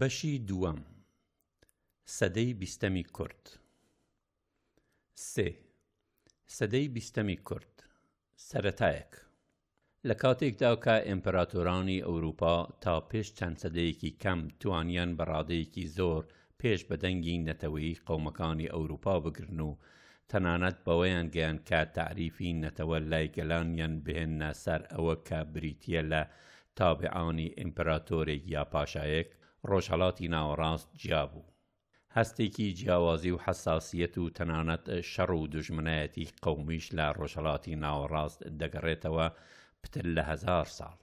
بەشی دووەم سەدەی بیستەمی کورد سێ سەدەی بیستەمی کورد سەتایەک لە کاتێکدا کە ئیمپراتۆرانی ئەوروپا تا پێش چەند سەدەیەکی کەم توانیان بەڕادەیەکی زۆر پێش بە دەنگی نەتەوەی قەومەکانی ئەوروپا بگرن و تەنانەت بەوەیان گەیان کە تعریفی نەتەوە لای گەلانیان بهێنە سەر ئەوە کە بریتە لە تابعانی ئیمپراتۆرێک یا پاشایەک ڕۆژهڵاتی ناوەڕاست جیابوو هەستێکی جیاوازی و حەساسیەت و تەنانەت شەڕ و دژمنایەتی قەومیش لە ڕۆژهڵاتی ناوەڕاست دەگەڕێتەوە پتر لە هزار ساڵ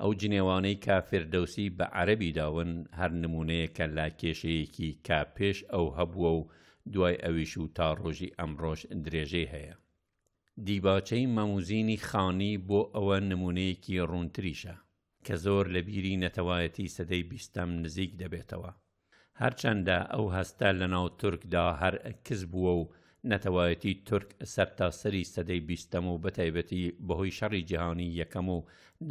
ئەو جنێوانەی کافردەوسی بە عەربی داون هەر نمونەیەکە لا کێشەیەکی کا پێش ئەو هەبووە و دوای ئەویش و تا ڕۆژی ئەمڕۆژ درێژەی هەیە دیباچەی مەموزینی خانی بۆ ئەوە نمونەیەکی ڕوونتریشە کە زۆر لە بیری نەتەوایەتی سەدەی بیستەم نزیک دەبێتەوە هەرچەندە ئەو هەستە لە ناو تورکدا هەر کز بووە و نەتەوایەتی تورک سەر تا سەری سەدەی بیستەم و بەتایبەتی بەهۆی شەڕی جیهانی یەکەم و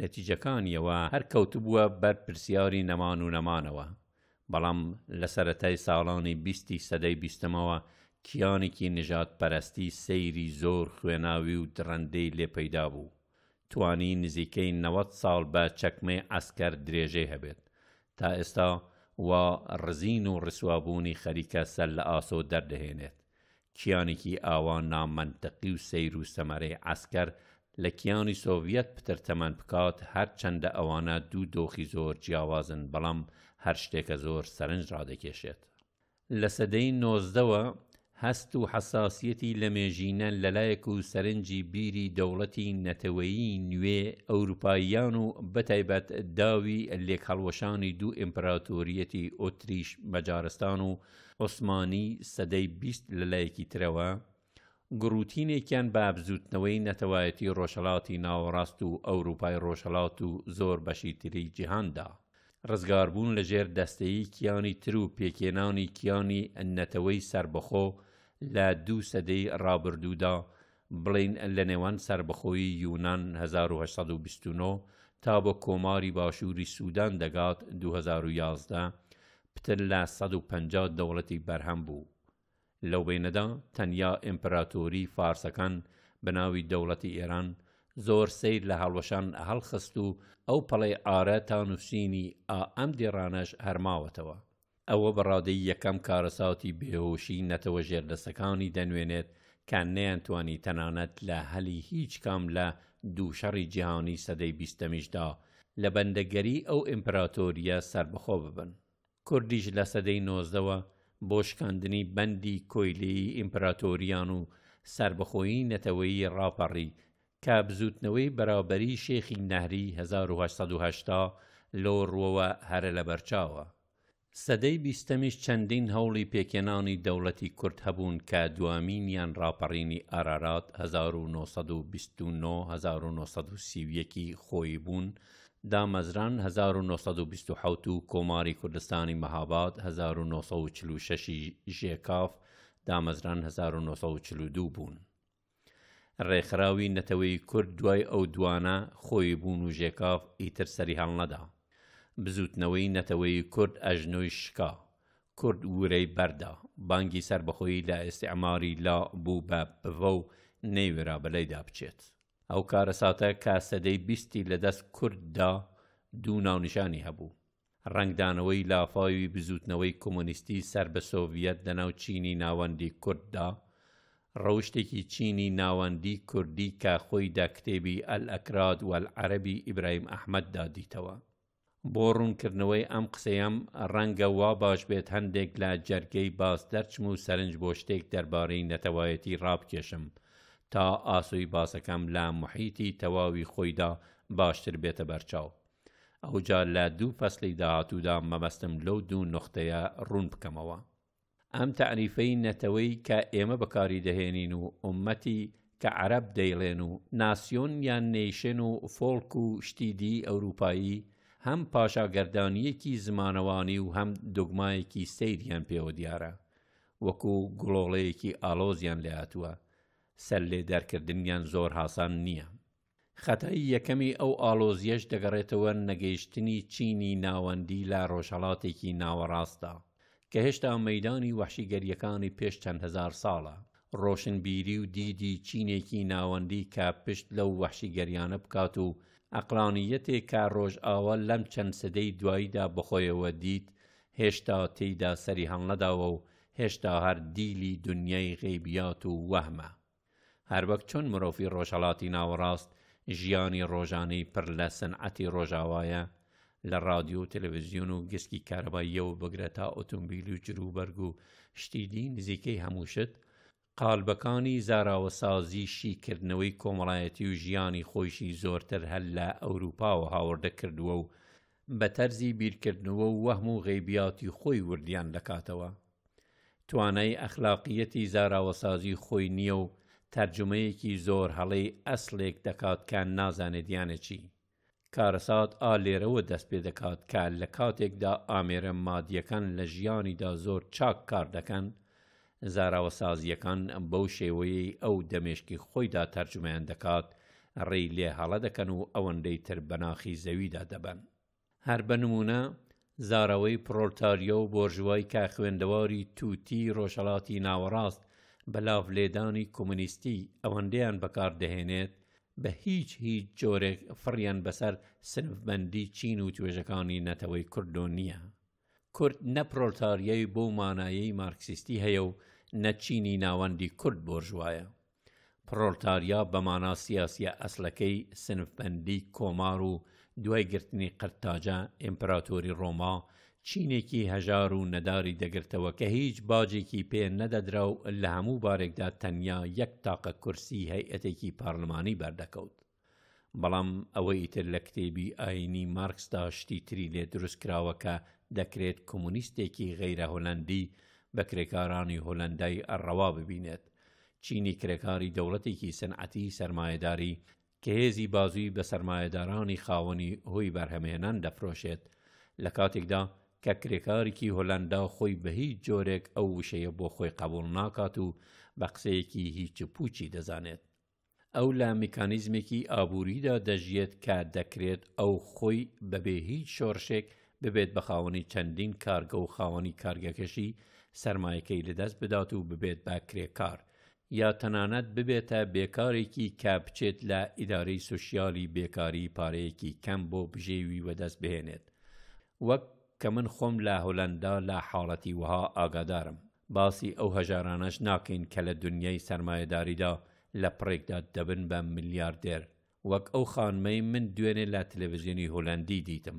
نەتیجەکانیەوە هەر کەوتبووە بەر پرسیاری نەمان و نەمانەوە بەڵام لە سەتای ساڵانی بیستی سەدەی بیستمەوە کیانێکی نژات پەرستی سەیری زۆر خوێناوی و درەندەی لێپەیدا بوو توانی نزیکەی 90 ساڵ بە چەکمەی ئەسکەر درێژێ هەبێت تا ئێستا و ڕزین و ڕسوابوونی خەریکە سەر لە ئاسۆ دەردەهێنێت کیانێکی ئاوا نامەنتەقی و سەیر و سەمەرەی ئەسکەر لە کیانی سۆڤەت پترتەمەەن بکات هەرچەندە ئەوانە دوو دۆخی زۆر جیاوازن بەڵام هەر شتێکە زۆر سەرنج ڕادەکێشێت لە سەدەی نۆزدەوە هەست و حەساسیەتی لە مێژینە لەلایەک و سەرنجی بیری دەوڵەتی نەتەوەیی نوێ ئەوروپاییان و بەتایبەت داوی لێکهڵوەشانی دوو ئیمپراتۆریەتی ئۆتریش مەجارستان و عوسمانی سەدەی بیست لەلایەکی ترەوە، گروتینێکیان بە ئابزوتنەوەی نەتەوایەتی ڕۆژەڵاتی ناوەڕاست و ئەوروپای ڕۆژەڵات و زۆر بەشی تری جیهاندا. ڕزگاربوون لەژێر دەستەیی کیانی تر و پێکێنانی کیانی ئەنەتەوەی سربەخۆ لە دوو سەدەی ڕابردوودا بڵین لە نێوان سربەخۆی یونان 1920 تا بۆ کۆماری باشووری سوودان دەگات 2011 پتر لە 150 دەوڵەتی بەرهەم بوو لەو بینەدا تەنیا ئیمپراتۆری فارسەکان بەناوی دەوڵەتی ئێران زۆر سیر لە هەڵوەشان هەڵخست و ئەو پەڵی ئارە تا نووسینی ئا ئەم دێڕانەش هەرماوەتەوە ئەوە بەڕادەی یەکەم کارەساوتی بێهۆشی نەتەوە ژێردەسەکانی دەنوێنێت کان نەیانتوانی تەنانەت لە هەلی هیچ کام لە دوو شەڕی جیهانی سەدەی بیستەمیشدا لە بەندەگەری ئەو ئیمپراتۆریە سربەخۆ ببن کوردیش لە سەدەی نۆزەوە بۆ شکاندنی بەندی کۆیلەی ئیمپراتۆریان و سربەخۆیی نەتەوەیی ڕاپەڕی کە بزوتنەوەی بەراوبەری شێخی نەهری 1970 لۆ ڕوەوە هەرە لە بەرچاوە سەدەی بیستەمیش چەندین هەوڵی پێکێنانی دەوڵەتی کورت هەبوون کە دوامینیان ڕاپەڕینی ئارارات 1929 خۆی بوون دامەزران 1920 و کۆماری کوردستانی مەهاباد 1946 ژێکاف دامەزران 1942 بوون. ڕێکخراوی نەتەوەی کورد دوای ئەو دوانە خۆی بوون و ژێکاف ئیتر سەری هەڵ نەدا. بزوتنەوەی نەتەوەی کورد ئەژنۆی شکا کورد ورەی بەردا بانگی سربەخۆی لە ئێستعماری لا بوو بە بڤە و نەیوێرا بەلەیدا بچێت ئەو کارەساتە کا سەدەی بیستی لەدەست کورددا دوو ناونشانی هەبوو ڕنگدانەوەی لافاوی بزوتنەوەی کۆمونیستی سەر بە سۆڤەت دەناو چینی ناوەندی کورددا ڕەوشتێکی چینی ناوەندی کوردی کە خۆی دا کتێبی ئەل ئەکراد و عەربی ئیبراهیم ئەحمەددا دیتەوە بۆ ڕوونکردنەوەی ئەم قسەیەم ڕەنگە وا باش بێت هەندێک لە جەرگەی باس دەرچم و سەرنج بۆ شتێک دەربارەی نەتەوایەتی ڕابکێشم تا ئاسووی باسەکەم لە محیتی تەواوی خۆیدا باشتر بێتە بەرچاو ئەوجا لە دوو فەسلی داهاتوودا مەبەستم لەو دوو نقطەیە ڕوون بکەمەوە ئەم تەعریفەی نەتەوەی کە ئێمە بەکاری دەهێنین و عومەتی کە عەرب دەیڵێن و ناسیۆن یان نێشن و فۆڵک و شتیدی ئەوروپایی هەم پاشاگەردانیەکی زمانەوانی و هەم دگمایەکی سەیریان پێوە دیارە وەکو گڵۆڵەیەکی ئالۆزیان لێ هاتووە سەر لێ دەرکردنیان زۆر هاسان نییە خەتایی یەکەمی ئەو ئالۆزیەش دەگەڕێتەوە نەگەیشتنی چینی ناوەندی لە ڕۆژهڵاتێکی ناوەڕاستە کە هێشتا مەدانی وەحشیگەریەکانی پێش چەند هزار ساڵە ڕۆشنبیری و دیدی چینێکی ناوەندی کە پشت لەو وەحشیگەریانە بکات و ئەقلانیەتێک کا ڕۆژئاوە لەم چەند سدەی دواییدا بخۆیەوە دیت هێشتا تێیدا سەری هەڵنەداوە و هێشتا هەر دیلی دنیای غێبیات و وەهمە هەروەک چۆن مرۆڤی ڕۆژهڵاتی ناوەڕاست ژیانی ڕۆژانەی پڕ لە سنعەتی ڕۆژاوایە لە رادیۆ تەلەڤزیۆن و گسکی کارەباییە و بگرێتە ئۆتۆمبیل و جروبەرگ و شتیدی نزیکەی هەمووشت قالبەکانی زاراوەسازی شیکردنەوەی کۆمەڵایەتی و ژیانی خۆشی زۆرتر هەل لە ئەوروپاوە هاوردە کردووە و بە تەرزی بیرکردنەوە و وەهم و غێبیاتی خۆی وردیان دەکاتەوە. توانای ئەخلاقیەتی زاراوەسازی خۆی نییە و تەرجمەیەکی زۆر هەڵەی ئەسلێک دەکاتکان نازانێتیانەچی. کارەسات ئالێرەوە دەست پێ دەکات کە لە کاتێکدا ئامێرە مادیەکان لە ژیانیدا زۆر چاک کار دەکەن، زاراوە سازیەکان بەو شێوەیەی ئەو دەمێشکی خۆیدا تەرجمەیان دەکات ڕێی لێ هەڵە دەکەن و ئەوەندەی تر بەناخی زەویدا دەبن هەر بنمونە زاراوەی پرۆلتاریە و بۆژوای کا خوێندەواری تووتی ڕۆژەڵاتی ناوەڕاست بە لاڤلێدانی کۆمونیستی ئەوەندەیان بەکاردەهێنێت بە هیچ هیچ جۆرێک فڕیان بەسەر سنفبندی چین و توێژەکانی نەتەوەی کوردۆ نییە. کورد نەپرۆلتاریەی بۆ مانایی مارکسیستی هەیە و نەچینی ناوەندی کورد بۆژوایە پرۆلتاریا بەمانا سیاسیە ئەسلەکەی سنفبەندی کۆمار و دوای گرتنی قەرتاجە ئیمپراتۆری ڕۆما چینێکی هەژار و نەداری دەگرتەوە کە هیچ باجێکی پێ نەدەدرا و لە هەموو بارێکدا تەنیا یەک تاقە کورسی هەیئەتێکی پارلمانی بەردەکەوت بەڵام ئەوەی تر لە کتێبی ئاینی مارکسدا شتی تری لێ دروست کراوەکە دەکرێت کۆمونیستێکی غەیرە هۆلندی بە کرێکارانی هۆلندای ئەڕەوا ببینێت چینی کرێکاری دەوڵەتێکی سنعەتی سرمایهداری کە هێزی بازووی بە سرمایهدارانی خاوەنی هۆی بەرهەمهێنان دەفرۆشێت لە کاتێکدا کە کرێکارێکی هۆلندا خۆی بە هیچ جۆرێک ئەو وشەیە بۆ خۆی قبول ناکات و بە قسەیەکی هیچ پوچی دەزانێت ئەو لە میکانیزمێکی ئابووریدا دەژیت کە دەکرێت ئەو خۆی بەبێ هیچ شۆڕشێک ببێت بە خاوەنی چەندین کارگە و خاوەنی کارگەکەشی سرمایەکەی لەدەست بدات و ببێت بە کرێکار یا تەنانەت ببێتە بێکارێکی کاپچێت لە ئیدارەی سوسیالی بێکاری پارەیەکی کەم بۆ بژێوی وەدەست بهێنێت وەک کە من خۆم لە هۆلەندا لە حاڵەتی وها ئاگادارم باسی ئەو هەژارانەش ناکەین کە لە دنیای سرمایهداریدا لە پڕێکدا دەبن بە ملیاردێر وەک ئەو خانمەی من دوێنێ لە تلەڤزیۆنی هۆلندی دیتم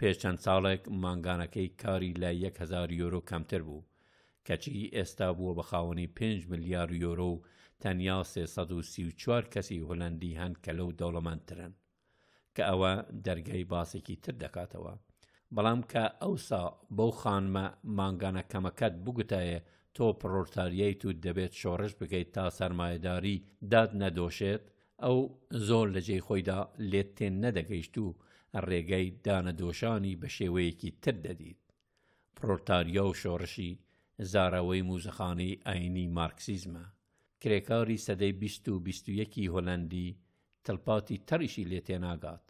پێشچەند ساڵێک مانگانەکەی کاری لە 1هزار یۆرۆ کەمتر بوو کەچی ئێستا بووە بە خاوەنی 5 ملیار یۆرۆ و تەنیا 334 کەسی هۆلندی هەن کە لەو دەوڵەمەندترن کە ئەوە دەرگای باسێکی تر دەکاتەوە بەڵام کە ئەوسا بەو خانمە مانگانە کەمەکەت بگوتایە تۆ پرۆرتاریەیت و دەبێت شۆڕش بگەیت تا سەرمایهداری داد نەدۆشێت ئەو زۆر لەجێی خۆیدا لێت تێن نەدەگەیشت و ڕێگەی دانەدۆشانی بە شێوەیەکی تر دەدیت پرۆلتاریا و شۆڕشی زارەوەی موزەخانەی ئاینی مارکسیزمە کرێکاری سەدەی 2021 هۆلندی تلپاتی تەریشی لێتێناگات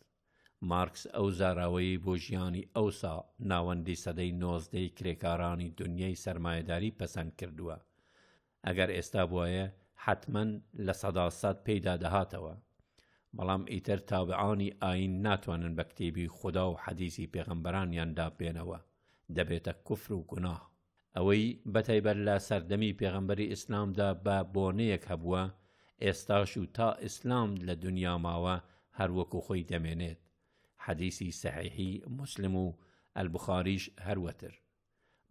مارکس ئەو زاراوەی بۆ ژیانی ئەوسا ناوەندی سەدەی نۆزدەی کرێکارانی دنیای سەرمایهداری پەسەند کردووە ئەگەر ئێستا بواە حتمما لە سەداسات پێیدا دەهاتەوە بەڵام ئیتر تابعانی ئاین ناتوانن بە کتێبی خوددا و حەدیسی پێغەمبەرانیاندا بێنەوە دەبێتە کوفر و گوناه ئەوەی بەتیبەر لە سەردەمی پێغەمبەری ئیسلامدا بە بۆنەیەک هەبووە ئێستاش و تا ئیسلام لە دنیا ماوە هەروەکو خۆی دەمێنێت حەدیسی سەحیحی مسلم و ئەلبخاریش هەروەتر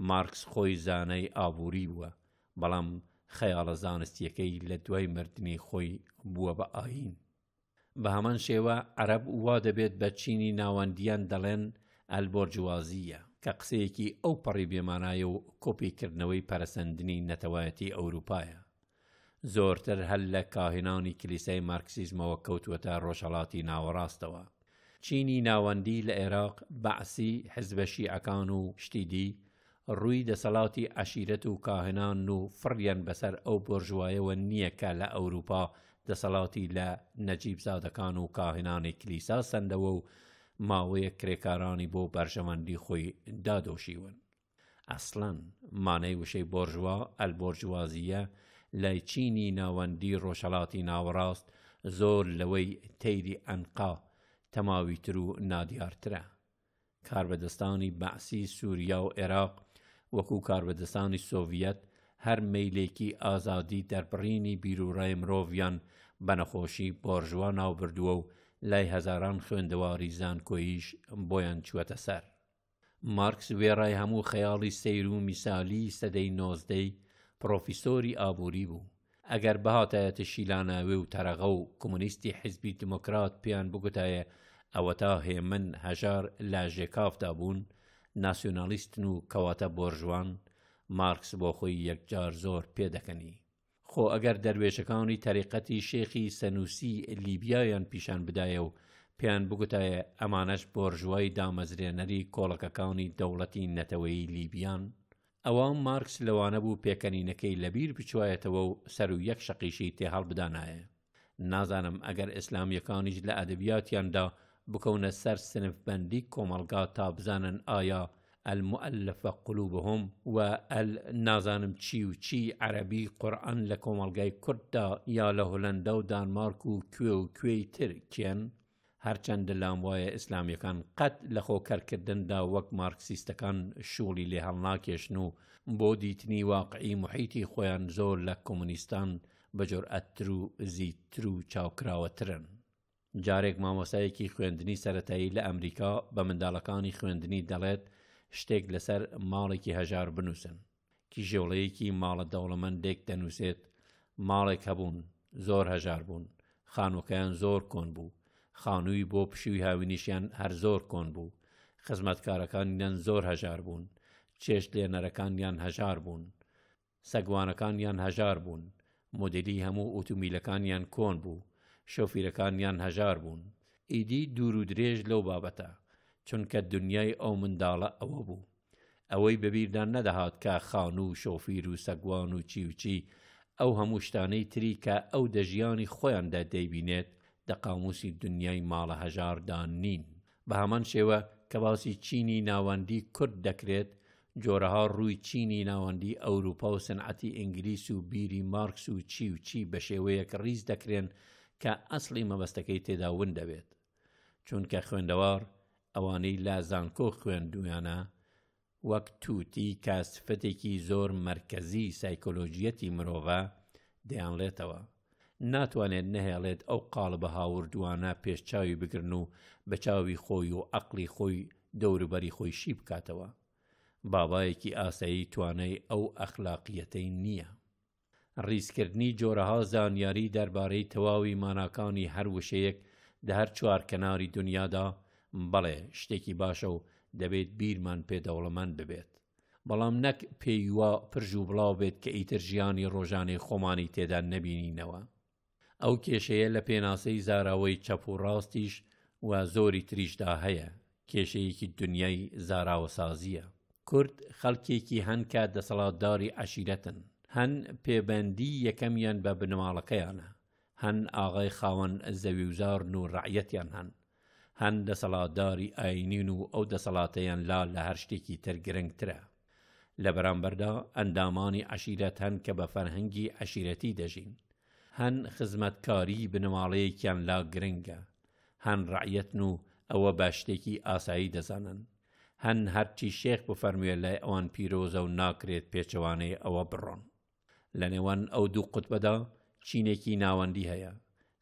مارکس خۆی زانەی ئابووری بووە بەڵام خەیاڵە زانستیەکەی لە دوای مردنی خۆی بووە بە ئاین بە هەمان شێوە عەرب وا دەبێت بە چینی ناوەندیان دەڵێن ئەلبۆرجوازیە کە قسەیەکی ئەو پەڕی بێمانایە و کۆپیکردنەوەی پەرسەندنی نەتەوایەتی ئەوروپایە زۆرتر هەل لە کاهێنانی کلیسای مارکسیزمەوە کەوتوەتە ڕۆژەڵاتی ناوەڕاستەوە چینی ناوەندی لە عێراق بەعسی حزبەشی ئەکان و شتیدی ڕووی دەسەڵاتی عشیرەت و کاهنان و فڕیان بەسەر ئەو بۆژوایەوە نییە کە لە ئەوروپا دەسەڵاتی لە نەجیب زادەکان و کاهێنانی کلیسا سندەوە و ماوەیە کرێکارانی بۆ بەرژەمەندی خۆی دادۆشیون. ئەسلەن مانەی وشەی بۆژوا ئەلبۆرجوازیە لای چینی ناوەندی ڕۆژەڵاتی ناوەڕاست زۆر لەوەی تەیری ئەنقا تەماویتر و نادیارترە. کاربەدەستانی بەعسی سووریا و عێراق وەکوو کاربەدەستانی سۆڤەت هەر مەیلێکی ئازادی دەربڕینی بیرورای مرۆڤیان بە نەخۆشی پۆژوا ناوبردووە و لای هەزاران خوێندەواری زانکۆیش بۆیان چوەتە سەر. مارکس وێڕای هەموو خەیاڵی سیر و میسالی سەدەی نۆزدەی پرۆفیسۆری ئابووری بوو. ئەگەر بەهاتایەتە شیلاناوێ و تەرەغە و کۆمونیستی حیزبی دموکرات پێیان بگوتایە ئەوە تا هێمن هەژار لاژێکافتا بوون، ناسیۆنالیستن و کەواتە بۆرژوان، مارکس بۆ خۆی یەکجار زۆر پێدەکەنی. خۆ ئەگەر دەروێشەکانی تەریقەتی شێخی سەنووسی لیبیایان پیشان بدایە و پێیان بگوتایە ئەمانەش بۆرژوای دامەزرێنەری کۆڵەکەکانی دەوڵەتی نەتەوەی لیبیان ئەوان مارکس لەوانە بوو پێکەنینەکەی لەبیر بچوایەتەوە و سەر و یەک شەقیشی تێهاڵ بدانایە نازانم ئەگەر ئیسلامیەکانیش لە ئەدەبیاتیاندا بکەونە سەر سنفبندی کۆمەلگا تا بزانن ئایا المؤلفە قلوبهم و نازانم چی و چی عەربی قورآن لە کۆمەلگای کورددا یا لە هۆلەندا و دانمارک و کوێ و کوێی تر کێن هەرچەندە لام وایە ئیسلامیەکان قەت لە خۆکەرکردندا وەک مارکسیستەکان شوڵی لێ هەڵناکێشن و بۆ دیتنی واقعی محیتی خۆیان زۆر لە کۆمونیستان بەجۆرئەتتر و زیتر و چاوکراوەترن. جارێک مامۆسایەکی خوێندنی سەتایی لە ئەمریکا بە منداڵەکانی خوێندنی دەڵێت شتێک لەسەر ماڵێکی هەژار بنووسن کیژێوڵەیەکی ماڵە دەوڵەمەندێک دەنووسێت ماڵێک هەبوون زۆر هەژار بوون خانووکیان زۆر کۆن بوو خانووی بۆ پشوی هاوینیشیان هەر زۆر کۆن بوو خزمەتکارەکانیان زۆر هەژار بوون چێش لێنەرەکانیان هەژار بوون سەگوانەکانیان هەژار بوون مدلی هەموو ئۆتومیلەکانیان کۆن بوو شەفیرەکانیان هەژار بوون ئیدی دوور و درێژ لەو بابەتە چونکە دنیای ئەو منداڵە ئەوە بوو ئەوەی بەبییردان نەدەهات کە خان و شۆفیر و سەگوان و چیوچی ئەو هەموو شتانەی تریکە ئەو دەژیانی خۆیاندا دەیبینێت دە قاموسی دنیای ماڵە هەژاردان نین بە هەمان شێوە کە باسی چینی ناوەندی کورد دەکرێت جۆرەها ڕووی چینی ناوەندی ئەوروپا و سنعەتی ئینگلیس و بیری مارکس و چی و چی بە شێوەیەک ڕیز دەکرێن کە ئەسلی مەبەستەکەی تێداون دەبێت چونکە خوێندەوار ئەوانەی لازانکۆ خوێندویانە وەک تووتی کاسفتێکی زۆر مرکزی سایکۆلۆژیەتی مرۆڤ دەیانڵێتەوە ناتوانێت نەهێڵێت ئەو قاڵ بە هاوردوانە پێشچاوی بگرن و بەچاوی خۆی و عقلی خۆی دەوروبەری خۆی شی بکاتەوە بابایەکی ئاسایی توانای ئەو ئەخلاقیەتەی نییە ڕیسکردنی جۆرەها زانیاری دەربارەی تەواوی ماناکانی هەر وشەیەک دە هەر چوارکەناری دنیادا بەڵێ شتێکی باشە و دەبێت بیرمان پێدەوڵەمان ببێت بەڵام نەک پێیوا پرژ و بڵاو بێت کە ئیتر ژیانی ڕۆژانەی خۆمانی تێدا نەبینینەوە ئەو کێشەیە لە پێناسەی زاراوەی چەپ و ڕاستیش و زۆری تریشدا هەیە کێشەیەکی دنیای زاراوەسازیە کورد خەڵکێکی هەن کە دەسەڵاتداری عشیرەتن هەن پێبەندی یەکەمیان بە بنەماڵەکەیانە هەن ئاغای خاوەن زەوی وزار و ڕعەتیان هەن هەند دەسەڵاتداری ئاینین و ئەو دەسەڵاتەیان لا لە هەر شتێکی ترگرنگترە لە بەرامبەردا ئەندامانی عشیرەت هەن کە بە فەرهەنگی عشیرەتی دەژین هەن خزمەتکاری بنەماڵەیەکیان لا گرنگە هەن ڕعەتن و ئەوە باشتێکی ئاسایی دەزانن هەن هەرچی شێخ بفەرموێ لای ئەوان پیرۆزە و ناکرێت پێچەوانەی ئەوە بڕۆن لە نێوان ئەو دوو قوتبەدا چینێکی ناوەندی هەیە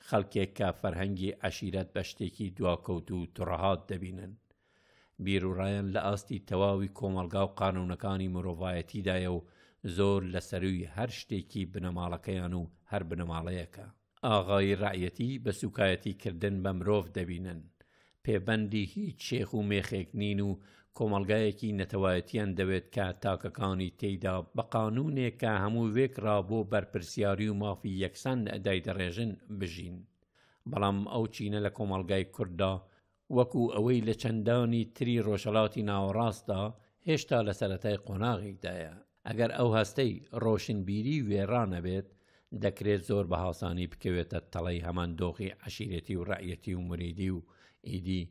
خەڵکێک کە فەرهەنگی عشیرەت بە شتێکی دواکەوت و توڕەهات دەبینن بیرروڕایەن لە ئاستی تەواوی کۆمەلگا و قانونەکانی مرۆڤایەتیدایە و زۆر لە سەروی هەر شتێکی بنەماڵەکەیان و هەر بنەماڵەیەەکە ئاغای ڕعەتی بە سوکایەتی کردن بە مرۆڤ دەبینن پێبەندی هیچ شێخ و مێخێک نین و کۆمەلگایەکی نەتەوایەتیان دەوێت کە تاکەکانی تێیدا بە قانونێکە هەموو وێکرا بۆ بەرپرسیاری و مافی یەکسان ئەدای دەڕێژن بژین. بەڵام ئەو چینە لە کۆمەلگای کووردا وەکو ئەوەی لە چەندانی تری ڕۆژەڵاتی ناوەڕاستدا هێشتا لە سەتای قۆناغێکدایە ئەگەر ئەو هەستەی ڕۆشنبیری وێرانە بێت دەکرێت زۆر بە هاسانی بکەوێتە تەڵی هەمان دۆخی عشیرەتی و ڕعەتی و مریدی و ئیدی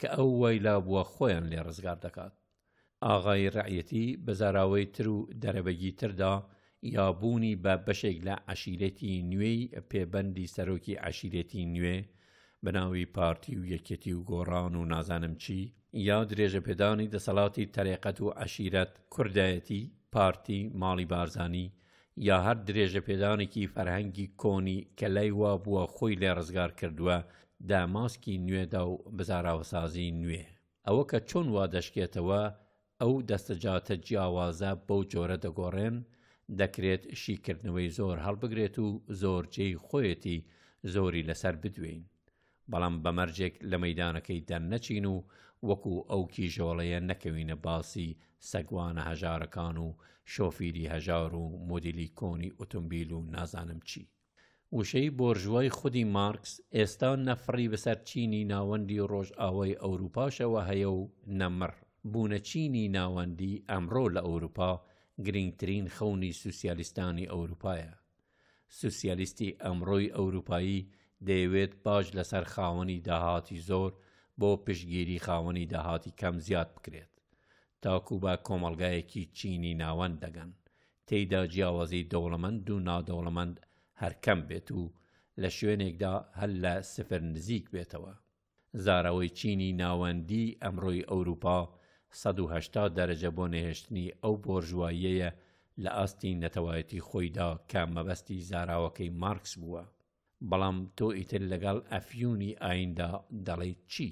کە ئەو وای لابووە خۆیان لێ ڕزگار دەکات ئاغای ڕعەتی بەزاراوەی تر و دەرەبەگی تردا یابوونی بە بەشێک لە عشیرەتی نوێی پێبەندی سەرۆکی عشیرەتی نوێ بەناوی پارتی و یەکەتی و گۆڕان و نازانم چی یا درێژە پێدانی دەسەڵاتی تەرێقەت و عشیرەت کوردایەتی پارتی ماڵی بارزانی یا هەر درێژە پێدانێکی فەرهەنگی کۆنی کە لای وا بووە خۆی لێ ڕزگار کردووە داماسکی نوێدا و بزاراوەسازی نوێ ئەوە کە چۆن وا دەشکێتەوە ئەو دەستەجاتە جیاوازە بەو جۆرە دەگۆڕێن دەکرێت شیکردنەوەی زۆر هەڵبگرێت و زۆرجەی خۆیەتی زۆری لەسەر بدوین بەڵام بەمەرجێک لە مەدانەکەی دەرنەچین و وەکو ئەو کیژۆڵەیە نەکەوینە باسی سەگوانە هەژارەکان و شۆفیری هەژار و مۆدیلی کۆنی ئۆتۆمبیل و نازانم چی وشەی بۆرژوای خودی مارکس ئێستا نەفری بەسەر چینی ناوەندی ڕۆژئاوای ئەوروپاشەوە هەیە و نەمڕ بوونە چینی ناوەندی ئەمڕۆ لە ئەوروپا گرنگترین خەونی سوسیالیستانی ئەوروپایە سوسیالیستی ئەمڕۆی ئەوروپایی دەیەوێت باش لەسەر خاوەنی داهاتی زۆر بۆ پشتگیری خاوەنی داهاتی کەم زیاد بکرێت تاکوبا کۆمەلگایەکی چینی ناوەند دەگەن تێیدا جیاوازی دەوڵەمەند و نادەوڵەمەند هەرکەم بێت و لە شوێنێکدا هەل لە سفر نزیک بێتەوە زارەوەی چینی ناوەندی ئەمڕۆی ئەوروپا 1970 دەرەجە بۆ نەهێشتنی ئەو بۆژواییەیە لە ئاستی نەتەوایەتی خۆیدا کە مەبەستی زاراوەکەی مارکس بووە بەڵام تۆ ئیتر لەگەڵ ئەفیونی ئایندا دەڵێیت چی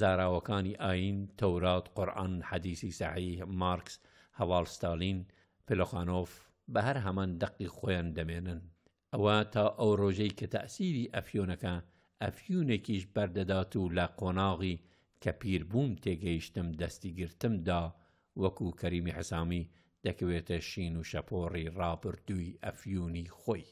زاراوەکانی ئاین تەورات قورآن حەدیسی سەحی مارکس هەواڵ ستالین پلۆخانۆف بە هەر هەمان دەقی خۆیان دەمێنن ئەوە تا ئەو ڕۆژەی کە تەسیری ئەفیۆنەکە ئەفیونێکیش بەردەدات و لە قۆناغی کە پیربووم تێگەیشتم دەستی گرتمدا وەکو کەریمی حەسامی دەکەوێتە شین و شەپۆڕی ڕاپردووی ئەفیونی خۆی.